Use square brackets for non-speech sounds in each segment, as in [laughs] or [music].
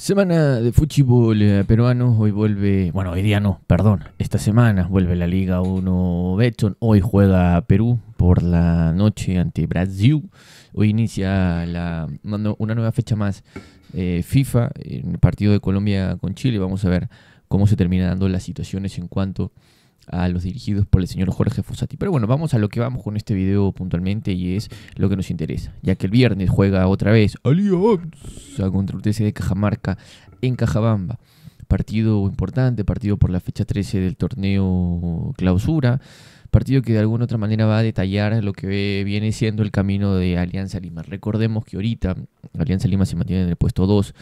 Semana de fútbol eh, peruano, hoy vuelve, bueno, hoy día no, perdón, esta semana vuelve la Liga 1 Betson, hoy juega Perú por la noche ante Brasil, hoy inicia la, una nueva fecha más eh, FIFA, en el partido de Colombia con Chile, vamos a ver cómo se termina dando las situaciones en cuanto a los dirigidos por el señor Jorge Fossati. Pero bueno, vamos a lo que vamos con este video puntualmente y es lo que nos interesa, ya que el viernes juega otra vez Alianza contra UTC de Cajamarca en Cajabamba. Partido importante, partido por la fecha 13 del torneo clausura, partido que de alguna otra manera va a detallar lo que viene siendo el camino de Alianza Lima. Recordemos que ahorita Alianza Lima se mantiene en el puesto 2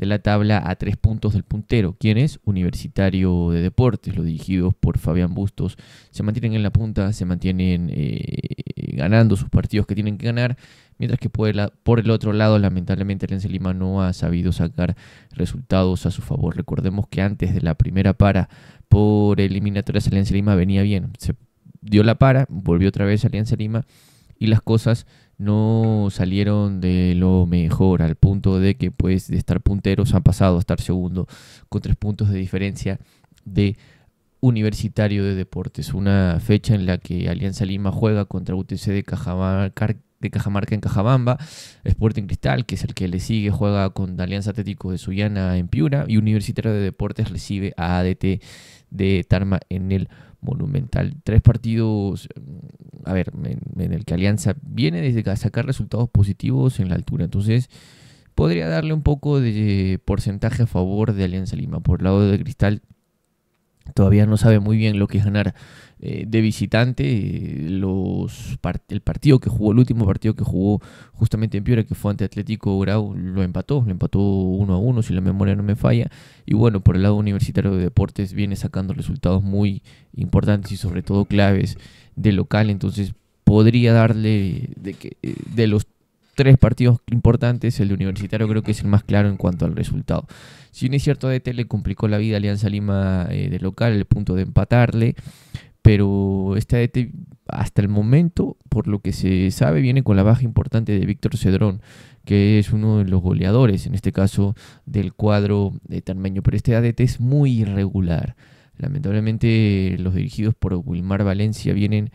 de la tabla a tres puntos del puntero, quien es Universitario de Deportes, los dirigidos por Fabián Bustos. Se mantienen en la punta, se mantienen eh, ganando sus partidos que tienen que ganar, mientras que por, por el otro lado, lamentablemente, Alianza Lima no ha sabido sacar resultados a su favor. Recordemos que antes de la primera para por eliminatorias, Alianza Lima venía bien. Se dio la para, volvió otra vez a Alianza Lima y las cosas no salieron de lo mejor, al punto de que pues de estar punteros han pasado a estar segundo con tres puntos de diferencia de Universitario de Deportes, una fecha en la que Alianza Lima juega contra UTC de Cajamarca, de Cajamarca en Cajabamba, Sporting Cristal, que es el que le sigue, juega con Alianza Atlético de Sullana en Piura y Universitario de Deportes recibe a ADT de Tarma en el Monumental. Tres partidos a ver, en, el que Alianza viene desde sacar resultados positivos en la altura. Entonces, podría darle un poco de eh, porcentaje a favor de Alianza Lima. Por el lado de Cristal, todavía no sabe muy bien lo que es ganar eh, de visitante, los el partido que jugó, el último partido que jugó justamente en Piura, que fue ante Atlético Grau, lo empató, lo empató uno a uno si la memoria no me falla. Y bueno, por el lado universitario de deportes viene sacando resultados muy importantes y sobre todo claves de local, entonces podría darle de, que, eh, de los tres partidos importantes, el de Universitario creo que es el más claro en cuanto al resultado. Si no es cierto, DT le complicó la vida Alianza Lima eh, de local, el punto de empatarle, pero este ADT, hasta el momento, por lo que se sabe, viene con la baja importante de Víctor Cedrón, que es uno de los goleadores, en este caso, del cuadro de Tarmeño. Pero este ADT es muy irregular. Lamentablemente, los dirigidos por Wilmar Valencia vienen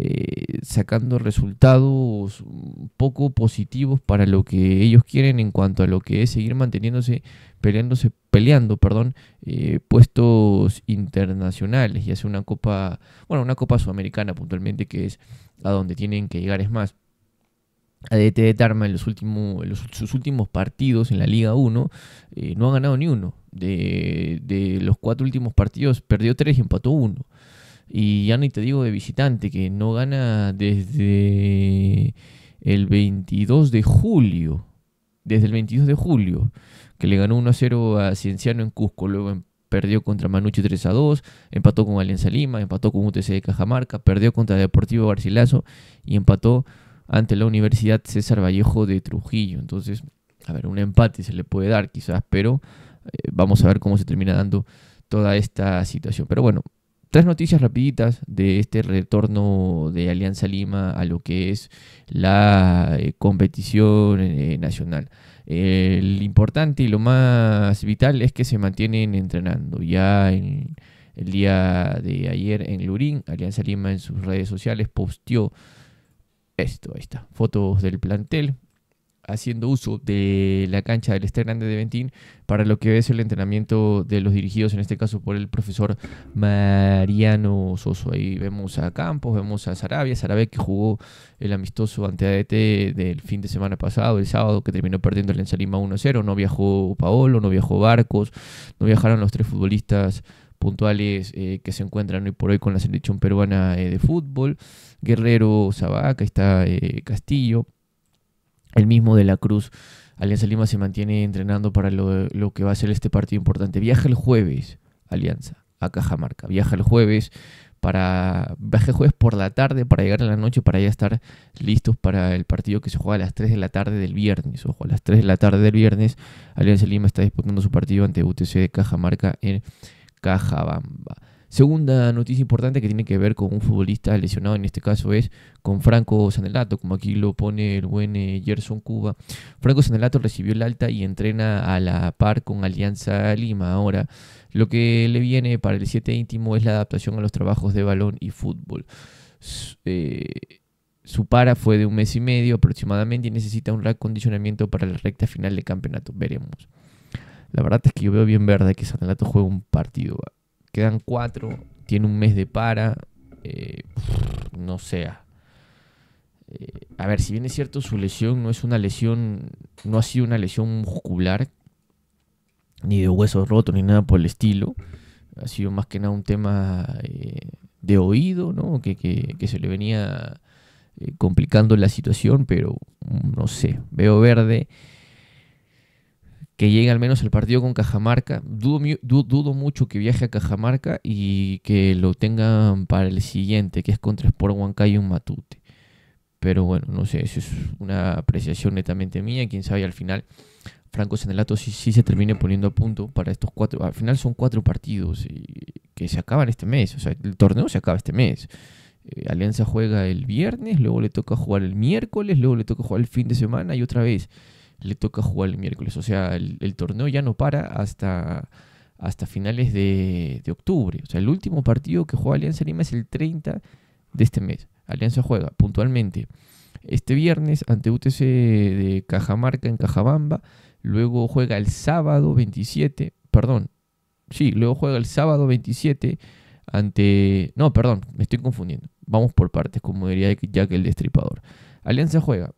eh, sacando resultados poco positivos para lo que ellos quieren en cuanto a lo que es seguir manteniéndose peleándose peleando perdón eh, puestos internacionales y hace una copa bueno una copa sudamericana puntualmente que es a donde tienen que llegar es más ADT de Tarma en los, últimos, sus últimos partidos en la Liga 1 eh, no ha ganado ni uno. De, de, los cuatro últimos partidos perdió tres y empató uno. Y ya ni te digo de visitante, que no gana desde el 22 de julio. Desde el 22 de julio, que le ganó 1 a 0 a Cienciano en Cusco, luego em, perdió contra Manucho 3 a 2, empató con Alianza Lima, empató con UTC de Cajamarca, perdió contra Deportivo Garcilaso y empató ante la Universidad César Vallejo de Trujillo. Entonces, a ver, un empate se le puede dar quizás, pero eh, vamos a ver cómo se termina dando toda esta situación. Pero bueno, Tres noticias rapiditas de este retorno de Alianza Lima a lo que es la eh, competición eh, nacional. el importante y lo más vital es que se mantienen entrenando. Ya en el día de ayer en Lurín, Alianza Lima en sus redes sociales posteó esto, ahí está, fotos del plantel, haciendo uso de la cancha del Este Grande de Ventín para lo que es el entrenamiento de los dirigidos, en este caso por el profesor Mariano Soso. Ahí vemos a Campos, vemos a Sarabia, Sarabia que jugó el amistoso ante ADT del fin de semana pasado, el sábado, que terminó perdiendo el Ensalima 1-0. No viajó Paolo, no viajó Barcos, no viajaron los tres futbolistas puntuales eh, que se encuentran hoy por hoy con la selección peruana eh, de fútbol. Guerrero, que está eh, Castillo el mismo de la Cruz. Alianza Lima se mantiene entrenando para lo, que va a ser este partido importante. Viaja el jueves, Alianza, a Cajamarca. Viaja el jueves para. Viaja jueves por la tarde para llegar a la noche para ya estar listos para el partido que se juega a las 3 de la tarde del viernes. Ojo, a las 3 de la tarde del viernes, Alianza Lima está disputando su partido ante UTC de Cajamarca en Cajabamba. Segunda noticia importante que tiene que ver con un futbolista lesionado, en este caso es con Franco Sanelato, como aquí lo pone el buen eh, Gerson Cuba. Franco Sanelato recibió el alta y entrena a la par con Alianza Lima. Ahora, lo que le viene para el 7 íntimo es la adaptación a los trabajos de balón y fútbol. Eh, su para fue de un mes y medio aproximadamente y necesita un recondicionamiento para la recta final del campeonato. Veremos. La verdad es que yo veo bien verde que Sanelato juegue un partido quedan cuatro, tiene un mes de para, eh, no sea. Ah. Eh, a ver, si bien es cierto, su lesión no es una lesión, no ha sido una lesión muscular, ni de huesos rotos, ni nada por el estilo. Ha sido más que nada un tema eh, de oído, ¿no? que, que se le venía complicando la situación, pero mm, no sé, veo verde que llegue al menos el partido con Cajamarca. Dudo, mucho que viaje a Cajamarca y que lo tengan para el siguiente, que es contra Sport y un Matute. Pero bueno, no sé, eso es una apreciación netamente mía. Quién sabe, al final Franco Senelato sí, se termine poniendo a punto para estos cuatro. Al final son cuatro partidos y eh, que se acaban este mes. O sea, el torneo se acaba este mes. Eh, Alianza juega el viernes, luego le toca jugar el miércoles, luego le toca jugar el fin de semana y otra vez le toca jugar el miércoles. O sea, el, torneo ya no para hasta, hasta finales de, de, octubre. O sea, el último partido que juega Alianza Lima es el 30 de este mes. Alianza juega puntualmente este viernes ante UTC de Cajamarca en Cajabamba. Luego juega el sábado 27, perdón. Sí, luego juega el sábado 27 ante... No, perdón, me estoy confundiendo. Vamos por partes, como diría Jack el Destripador. Alianza juega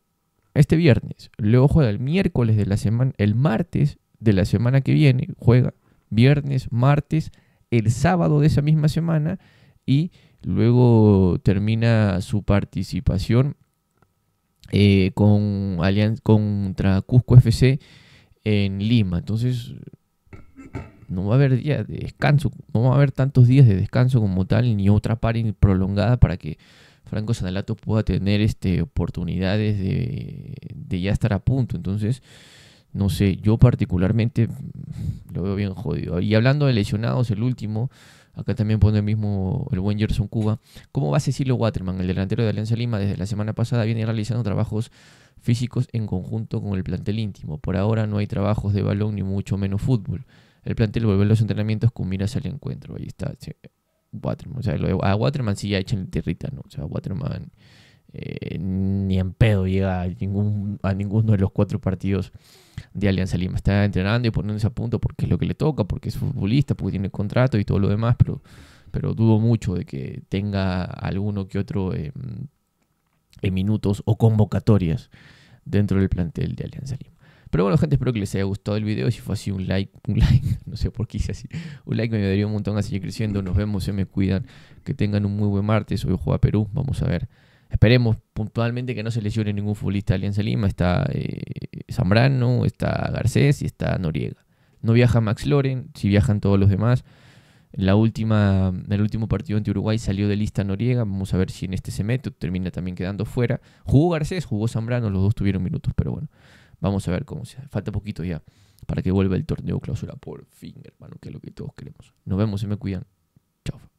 este viernes, luego juega el miércoles de la semana, el martes de la semana que viene, juega viernes, martes, el sábado de esa misma semana y luego termina su participación eh, con contra Cusco FC en Lima. Entonces, no va a haber días de descanso, no va a haber tantos días de descanso como tal, ni otra par prolongada para que Franco Sanalato pueda tener este, oportunidades de, ya estar a punto. Entonces, no sé, yo particularmente mm, lo veo bien jodido. Y hablando de lesionados, el último, acá también pone el mismo el buen Gerson Cuba. ¿Cómo va Cecilio Waterman, el delantero de Alianza Lima? Desde la semana pasada viene realizando trabajos físicos en conjunto con el plantel íntimo. Por ahora no hay trabajos de balón ni mucho menos fútbol. El plantel vuelve a los entrenamientos con miras al encuentro. Ahí está. Waterman. O sea, a Waterman sí ya echan tierrita, ¿no? O sea, Waterman eh, ni en pedo llega a, ningún, a ninguno de los cuatro partidos de Alianza Lima. Está entrenando y poniéndose a punto porque es lo que le toca, porque es futbolista, porque tiene contrato y todo lo demás, pero, pero dudo mucho de que tenga alguno que otro em, en minutos o convocatorias dentro del plantel de Alianza Lima. Pero bueno, gente, espero que les haya gustado el video. Si fue así, un like, un like, [laughs] no sé por qué hice así. Un like me ayudaría un montón a seguir creciendo. Nos vemos, se me cuidan. Que tengan un muy buen martes. Hoy juega Perú, vamos a ver. Esperemos puntualmente que no se lesione ningún futbolista de Alianza Lima. Está eh, Zambrano, está Garcés y está Noriega. No viaja Max Loren, si viajan todos los demás. En, la última, en el último partido ante Uruguay salió de lista Noriega. Vamos a ver si en este se mete. Termina también quedando fuera. Jugó Garcés, jugó Zambrano. Los dos tuvieron minutos, pero bueno. Vamos a ver cómo se hace. Falta poquito ya para que vuelva el torneo clausura por fin, hermano, que es lo que todos queremos. Nos vemos y me cuidan. Chao.